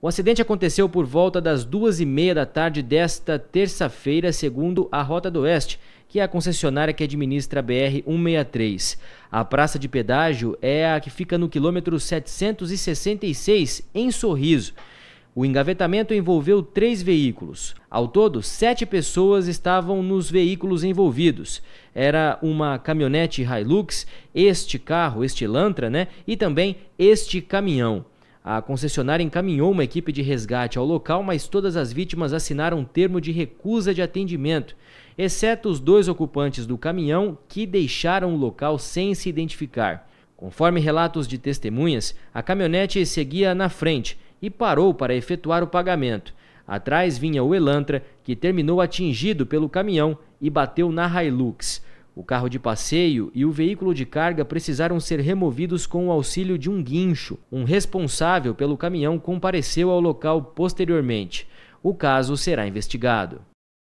O acidente aconteceu por volta das duas e meia da tarde desta terça-feira, segundo a Rota do Oeste, que é a concessionária que administra a BR-163. A praça de pedágio é a que fica no quilômetro 766, em Sorriso. O engavetamento envolveu três veículos. Ao todo, sete pessoas estavam nos veículos envolvidos. Era uma caminhonete Hilux, este carro, este Lantra, né? E também este caminhão. A concessionária encaminhou uma equipe de resgate ao local, mas todas as vítimas assinaram um termo de recusa de atendimento, exceto os dois ocupantes do caminhão que deixaram o local sem se identificar. Conforme relatos de testemunhas, a caminhonete seguia na frente e parou para efetuar o pagamento. Atrás vinha o Elantra, que terminou atingido pelo caminhão e bateu na Hilux. O carro de passeio e o veículo de carga precisaram ser removidos com o auxílio de um guincho. Um responsável pelo caminhão compareceu ao local posteriormente. O caso será investigado.